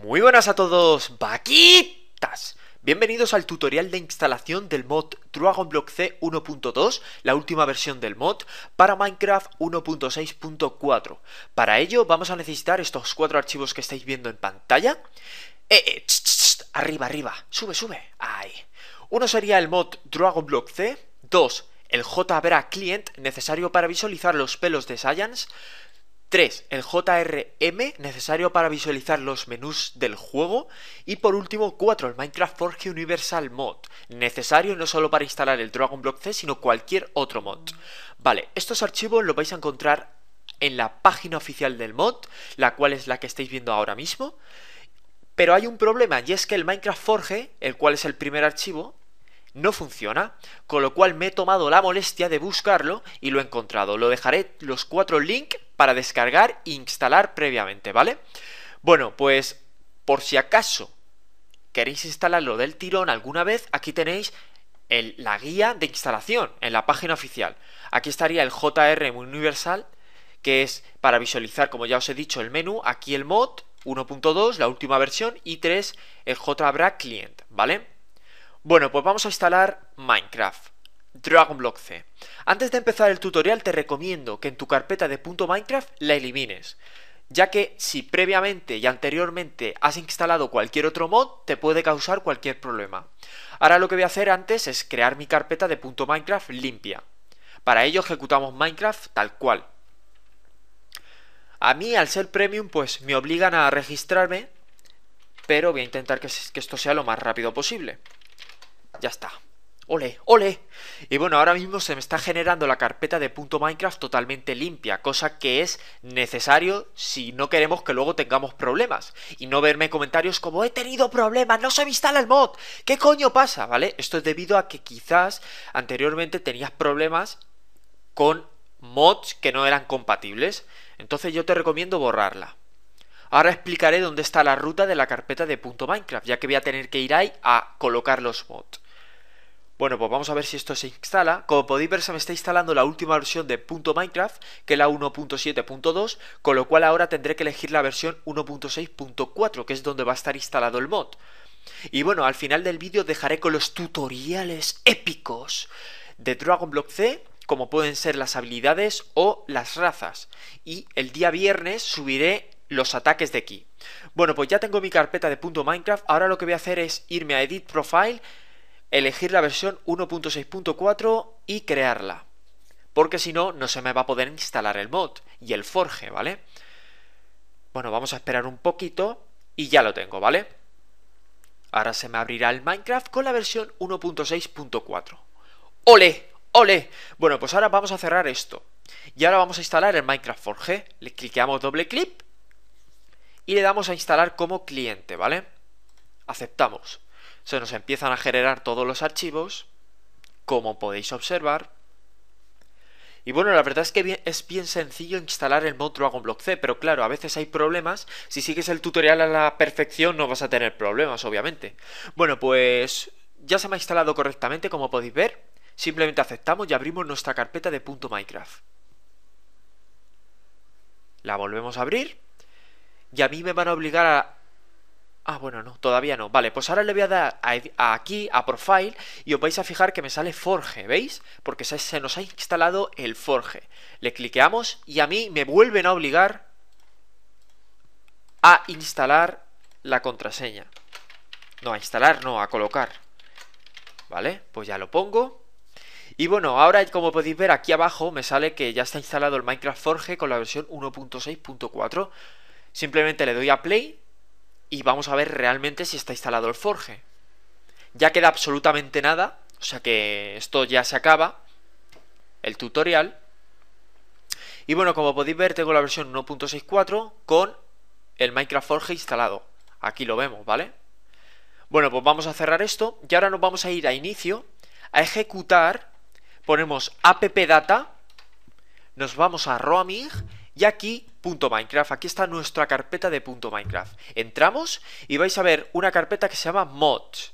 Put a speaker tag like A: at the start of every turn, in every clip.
A: Muy buenas a todos, vaquitas. Bienvenidos al tutorial de instalación del mod Block C 1.2, la última versión del mod, para Minecraft 1.6.4. Para ello vamos a necesitar estos cuatro archivos que estáis viendo en pantalla. Eh, eh arriba, arriba, sube, sube. Ahí. Uno sería el mod Block C, dos, el JBRA Client necesario para visualizar los pelos de Science, 3. El JRM necesario para visualizar los menús del juego. Y por último, 4. El Minecraft Forge Universal Mod. Necesario no solo para instalar el Dragon Block C, sino cualquier otro mod. Vale, estos archivos los vais a encontrar en la página oficial del mod, la cual es la que estáis viendo ahora mismo. Pero hay un problema, y es que el Minecraft Forge, el cual es el primer archivo, no funciona, con lo cual me he tomado la molestia de buscarlo y lo he encontrado. Lo dejaré los cuatro links para descargar e instalar previamente, ¿vale? Bueno, pues por si acaso queréis instalarlo del tirón alguna vez, aquí tenéis la guía de instalación en la página oficial. Aquí estaría el JR Universal, que es para visualizar, como ya os he dicho, el menú, aquí el mod 1.2, la última versión, y 3, el JBRA Client, ¿vale? Bueno, pues vamos a instalar Minecraft. DragonBlock C. Antes de empezar el tutorial te recomiendo que en tu carpeta de punto .minecraft la elimines, ya que si previamente y anteriormente has instalado cualquier otro mod te puede causar cualquier problema. Ahora lo que voy a hacer antes es crear mi carpeta de punto .minecraft limpia. Para ello ejecutamos Minecraft tal cual. A mí al ser premium pues me obligan a registrarme, pero voy a intentar que, que esto sea lo más rápido posible. Ya está. Ole, ole. Y bueno, ahora mismo se me está generando la carpeta de punto Minecraft totalmente limpia, cosa que es necesario si no queremos que luego tengamos problemas. Y no verme comentarios como he tenido problemas, no se me instala el mod. ¿Qué coño pasa? ¿Vale? Esto es debido a que quizás anteriormente tenías problemas con mods que no eran compatibles. Entonces yo te recomiendo borrarla. Ahora explicaré dónde está la ruta de la carpeta de punto Minecraft, ya que voy a tener que ir ahí a colocar los mods. Bueno, pues vamos a ver si esto se instala. Como podéis ver, se me está instalando la última versión de .minecraft, que es la 1.7.2, con lo cual ahora tendré que elegir la versión 1.6.4, que es donde va a estar instalado el mod. Y bueno, al final del vídeo dejaré con los tutoriales épicos de Dragon Block C, como pueden ser las habilidades o las razas. Y el día viernes subiré los ataques de aquí. Bueno, pues ya tengo mi carpeta de punto Minecraft. Ahora lo que voy a hacer es irme a Edit Profile elegir la versión 1.6.4 y crearla. Porque si no, no se me va a poder instalar el mod y el forge, ¿vale? Bueno, vamos a esperar un poquito y ya lo tengo, ¿vale? Ahora se me abrirá el Minecraft con la versión 1.6.4. ¡Ole! ¡Ole! Bueno, pues ahora vamos a cerrar esto. Y ahora vamos a instalar el Minecraft Forge. Le cliqueamos doble clic y le damos a instalar como cliente, ¿vale? Aceptamos se nos empiezan a generar todos los archivos, como podéis observar. Y bueno, la verdad es que es bien sencillo instalar el mod Dragon Block C, pero claro, a veces hay problemas. Si sigues el tutorial a la perfección no vas a tener problemas, obviamente. Bueno, pues ya se me ha instalado correctamente, como podéis ver. Simplemente aceptamos y abrimos nuestra carpeta de .minecraft. La volvemos a abrir. Y a mí me van a obligar a Ah, bueno, no, todavía no. Vale, pues ahora le voy a dar aquí, a Profile, y os vais a fijar que me sale Forge, ¿veis? Porque se nos ha instalado el Forge. Le cliqueamos y a mí me vuelven a obligar a instalar la contraseña. No, a instalar, no, a colocar. Vale, pues ya lo pongo. Y bueno, ahora como podéis ver aquí abajo me sale que ya está instalado el Minecraft Forge con la versión 1.6.4. Simplemente le doy a Play y vamos a ver realmente si está instalado el Forge. Ya queda absolutamente nada, o sea que esto ya se acaba, el tutorial. Y bueno, como podéis ver, tengo la versión 1.64 con el Minecraft Forge instalado. Aquí lo vemos, ¿vale? Bueno, pues vamos a cerrar esto y ahora nos vamos a ir a inicio, a ejecutar, ponemos appdata, nos vamos a roaming y aquí, punto Minecraft, aquí está nuestra carpeta de punto Minecraft. Entramos y vais a ver una carpeta que se llama mods.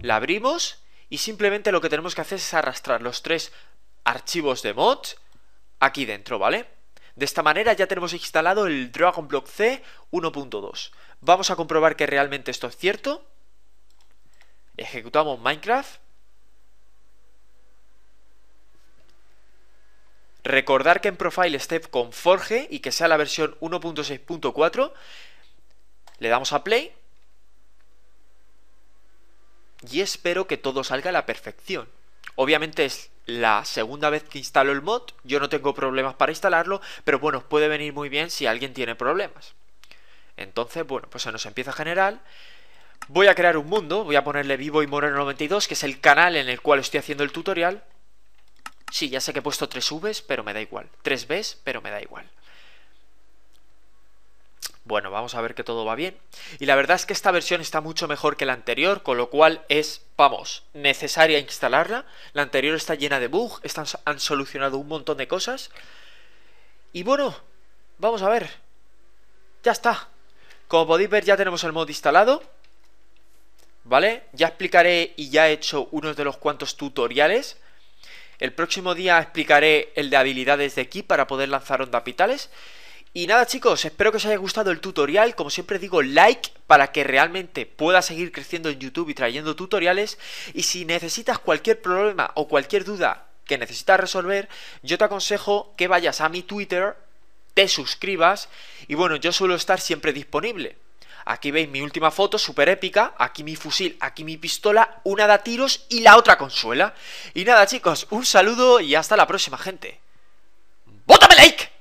A: La abrimos y simplemente lo que tenemos que hacer es arrastrar los tres archivos de mods aquí dentro, ¿vale? De esta manera ya tenemos instalado el Dragon Block C 1.2. Vamos a comprobar que realmente esto es cierto. Ejecutamos Minecraft. Recordar que en Profile Step con Forge y que sea la versión 1.6.4. Le damos a Play. Y espero que todo salga a la perfección. Obviamente es la segunda vez que instalo el mod. Yo no tengo problemas para instalarlo, pero bueno, puede venir muy bien si alguien tiene problemas. Entonces, bueno, pues se nos empieza a Voy a crear un mundo, voy a ponerle Vivo y Moreno 92, que es el canal en el cual estoy haciendo el tutorial. Sí, ya sé que he puesto 3 Vs, pero me da igual. 3 Bs, pero me da igual. Bueno, vamos a ver que todo va bien. Y la verdad es que esta versión está mucho mejor que la anterior, con lo cual es, vamos, necesaria instalarla. La anterior está llena de bug, están, han solucionado un montón de cosas. Y bueno, vamos a ver. Ya está. Como podéis ver ya tenemos el mod instalado. ¿Vale? Ya explicaré y ya he hecho unos de los cuantos tutoriales el próximo día explicaré el de habilidades de aquí para poder lanzar onda vitales. Y nada chicos, espero que os haya gustado el tutorial, como siempre digo, like para que realmente pueda seguir creciendo en YouTube y trayendo tutoriales. Y si necesitas cualquier problema o cualquier duda que necesitas resolver, yo te aconsejo que vayas a mi Twitter, te suscribas y bueno, yo suelo estar siempre disponible. Aquí veis mi última foto, súper épica. Aquí mi fusil, aquí mi pistola, una da tiros y la otra consuela. Y nada, chicos, un saludo y hasta la próxima, gente. ¡Bótame like!